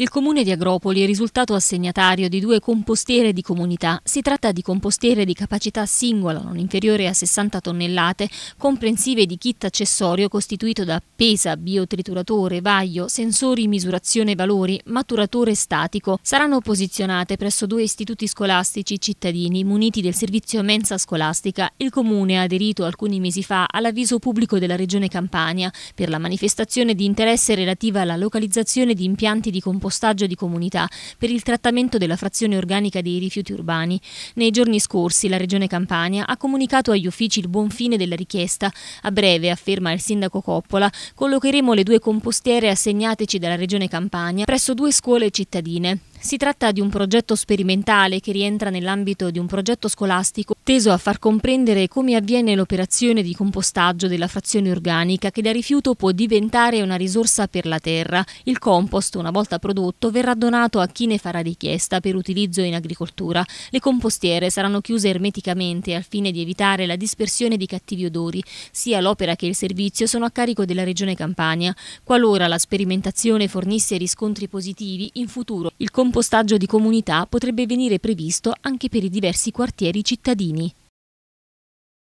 Il comune di Agropoli è risultato assegnatario di due compostiere di comunità. Si tratta di compostiere di capacità singola, non inferiore a 60 tonnellate, comprensive di kit accessorio costituito da pesa, biotrituratore, vaglio, sensori misurazione valori, maturatore statico. Saranno posizionate presso due istituti scolastici cittadini muniti del servizio mensa scolastica. Il comune ha aderito alcuni mesi fa all'avviso pubblico della regione Campania per la manifestazione di interesse relativa alla localizzazione di impianti di compostiere compostaggio di comunità per il trattamento della frazione organica dei rifiuti urbani. Nei giorni scorsi la Regione Campania ha comunicato agli uffici il buon fine della richiesta. A breve, afferma il sindaco Coppola, collocheremo le due compostiere assegnateci dalla Regione Campania presso due scuole cittadine. Si tratta di un progetto sperimentale che rientra nell'ambito di un progetto scolastico teso a far comprendere come avviene l'operazione di compostaggio della frazione organica che da rifiuto può diventare una risorsa per la terra. Il compost, una volta prodotto, verrà donato a chi ne farà richiesta per utilizzo in agricoltura. Le compostiere saranno chiuse ermeticamente al fine di evitare la dispersione di cattivi odori. Sia l'opera che il servizio sono a carico della Regione Campania. Qualora la sperimentazione fornisse riscontri positivi, in futuro il compost compostaggio di comunità potrebbe venire previsto anche per i diversi quartieri cittadini.